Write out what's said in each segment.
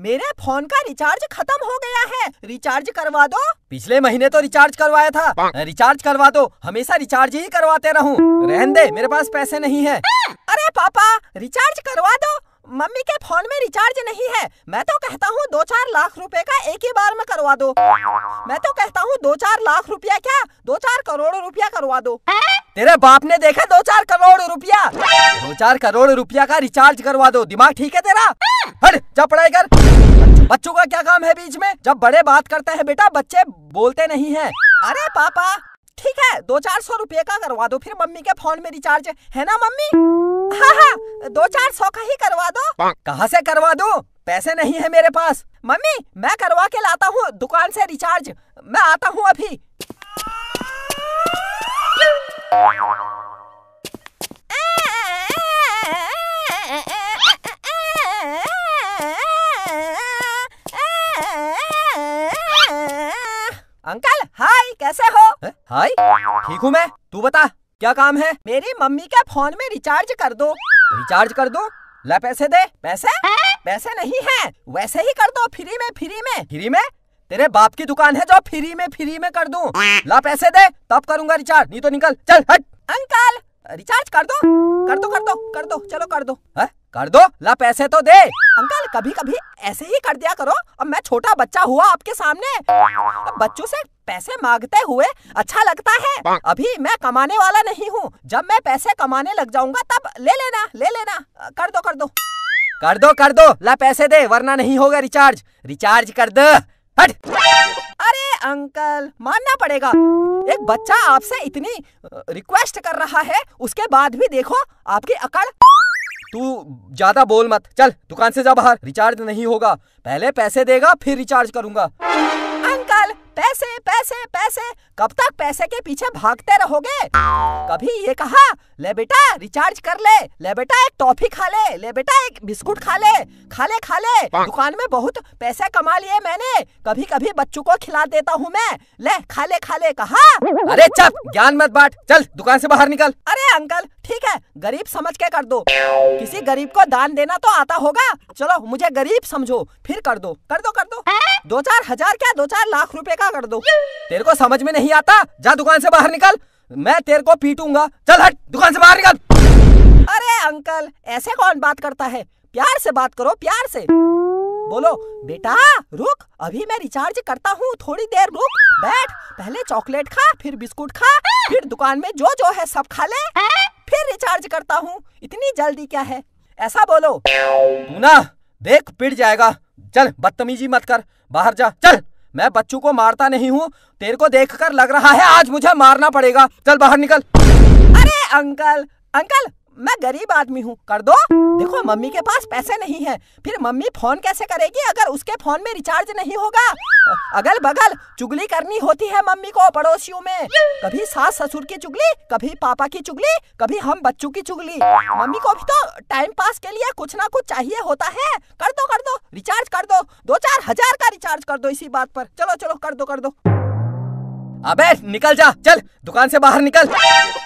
मेरे फोन का रिचार्ज खत्म हो गया है रिचार्ज करवा दो पिछले महीने तो रिचार्ज करवाया था रिचार्ज करवा दो हमेशा रिचार्ज ही करवाते रहूं। रहन दे मेरे पास पैसे नहीं है अरे पापा रिचार्ज करवा दो मम्मी के फोन में रिचार्ज नहीं है मैं तो कहता हूँ दो चार लाख रुपए का एक ही बार में करवा दो मैं तो कहता हूँ दो चार लाख रुपया क्या दो चार करोड़ रुपया करवा दो तेरे बाप ने देखा दो चार करोड़ रुपया दो चार करोड़ रुपया का रिचार्ज करवा दो दिमाग ठीक है तेरा हट जा पढ़ाई कर बच्चों का क्या काम है बीच में जब बड़े बात करते हैं बेटा बच्चे बोलते नहीं हैं अरे पापा ठीक है दो चार सौ रूपए का करवा दो फिर मम्मी के फोन में रिचार्ज है ना मम्मी हाँ हाँ दो चार सौ का ही करवा दो कहाँ से करवा दो पैसे नहीं है मेरे पास मम्मी मैं करवा के लाता हूँ दुकान से रिचार्ज मैं आता हूँ अभी कैसे हो हाय ठीक हूँ मैं तू बता क्या काम है मेरी मम्मी के फोन में रिचार्ज कर दो रिचार्ज कर दो ला पैसे दे पैसे है? पैसे नहीं है वैसे ही कर दो फ्री में फ्री में फ्री में तेरे बाप की दुकान है जो फ्री में फ्री में कर दूं ला पैसे दे तब करूंगा रिचार्ज नहीं तो निकल चल हट अंकल रिचार्ज कर दो कर दो कर दो कर दो चलो कर दो है? कर दो ला पैसे तो दे अंकल कभी कभी ऐसे ही कर दिया करो अब मैं छोटा बच्चा हुआ आपके सामने अब बच्चों से पैसे मांगते हुए अच्छा लगता है अभी मैं कमाने वाला नहीं हूँ जब मैं पैसे कमाने लग जाऊंगा तब ले लेना ले लेना कर दो कर दो कर दो कर दो ला पैसे दे वरना नहीं होगा रिचार्ज रिचार्ज कर दो हट अरे अंकल मानना पड़ेगा एक बच्चा आपसे इतनी रिक्वेस्ट कर रहा है उसके बाद भी देखो आपकी अकड़ तू ज्यादा बोल मत चल दुकान से जा बाहर रिचार्ज नहीं होगा पहले पैसे देगा फिर रिचार्ज करूंगा पैसे पैसे पैसे कब तक पैसे के पीछे भागते रहोगे कभी ये कहा ले बेटा रिचार्ज कर ले ले बेटा एक टॉफी खा ले ले बेटा एक बिस्कुट खा ले खा ले खा ले हाँ। दुकान में बहुत पैसे कमा लिए मैंने कभी कभी बच्चों को खिला देता हूँ मैं ले खा ले खा ले कहा अरे चल ज्ञान मत बाट चल दुकान से बाहर निकल अरे अंकल ठीक है गरीब समझ के कर दो किसी गरीब को दान देना तो आता होगा चलो मुझे गरीब समझो फिर कर दो कर दो कर दो दो चार हजार क्या दो चार लाख रुपए का कर दो तेरे को समझ में नहीं आता जा दुकान से बाहर निकल मैं तेरे को पीटूंगा चल हट दुकान से बाहर निकल अरे अंकल ऐसे कौन बात करता है प्यार से बात करो प्यार से बोलो बेटा रुक अभी मैं रिचार्ज करता हूँ थोड़ी देर रुक बैठ पहले चॉकलेट खा फिर बिस्कुट खा फिर दुकान में जो जो है सब खा ले फिर रिचार्ज करता हूँ इतनी जल्दी क्या है ऐसा बोलो ना देख पिट जाएगा चल बदतमीजी मत कर बाहर जा चल मैं बच्चों को मारता नहीं हूँ तेरे को देखकर लग रहा है आज मुझे मारना पड़ेगा चल बाहर निकल अरे अंकल अंकल मैं गरीब आदमी हूँ कर दो देखो मम्मी के पास पैसे नहीं है फिर मम्मी फोन कैसे करेगी अगर उसके फोन में रिचार्ज नहीं होगा अगल बगल चुगली करनी होती है मम्मी को पड़ोसियों में कभी सास ससुर की चुगली कभी पापा की चुगली कभी हम बच्चों की चुगली मम्मी को भी तो टाइम पास के लिए कुछ ना कुछ चाहिए होता है कर दो कर दो रिचार्ज कर दो दो चार हजार का रिचार्ज कर दो इसी बात पर चलो चलो कर दो कर दो अबे निकल जा चल दुकान से बाहर निकल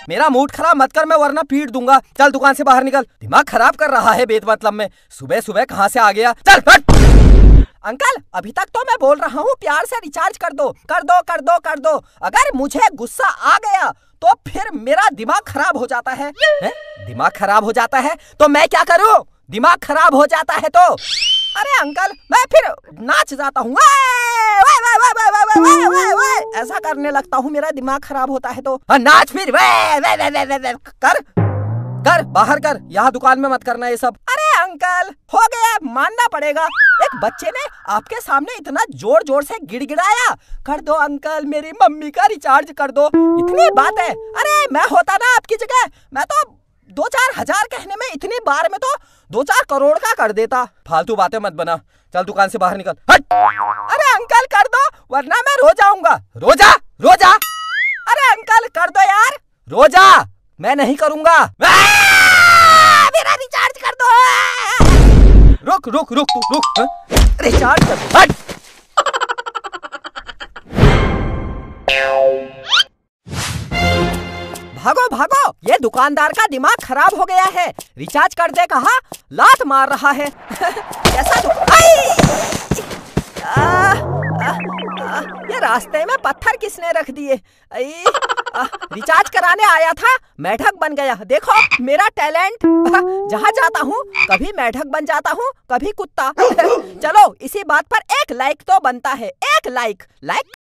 मेरा मूड खराब मत कर मैं वरना पीट दूंगा चल दुकान से बाहर निकल दिमाग खराब कर रहा है बेद मतलब में सुबह सुबह कहाँ से आ गया चल हट अंकल अभी तक तो मैं बोल रहा हूँ प्यार से रिचार्ज कर दो कर दो कर दो कर दो अगर मुझे गुस्सा आ गया तो फिर मेरा दिमाग खराब हो जाता है, है? दिमाग खराब हो जाता है तो मैं क्या करूँ दिमाग खराब हो जाता है तो अरे अंकल मैं फिर नाच जाता हूँ ऐसा करने लगता हूँ मेरा दिमाग खराब होता है तो नाच फिर वे वे वे वे वे, वे कर कर बाहर कर यहाँ दुकान में मत करना ये सब अरे अंकल हो गया मानना पड़ेगा एक बच्चे ने आपके सामने इतना जोर जोर से गिड़गिड़ाया कर दो अंकल मेरी मम्मी का रिचार्ज कर दो इतनी बात है अरे मैं होता ना आपकी जगह मैं तो दो चार हजार कहने में इतनी बार में तो दो चार करोड़ का कर देता फालतू बातें मत बना चल दुकान से बाहर निकल हट अरे वरना मैं रो जाऊंगा रोजा रोजा अरे अंकल कर दो यार रोजा मैं नहीं करूंगा मेरा रिचार्ज कर दो रुक रुक रुक रुक, रुक हाँ? रिचार्ज कर हट भागो भागो ये दुकानदार का दिमाग खराब हो गया है रिचार्ज कर दे कहा लात मार रहा है ऐसा दुकान रास्ते में पत्थर किसने रख दिए रिचार्ज कराने आया था मैठक बन गया देखो मेरा टैलेंट जहाँ जाता हूँ कभी मैठक बन जाता हूँ कभी कुत्ता चलो इसी बात पर एक लाइक तो बनता है एक लाइक लाइक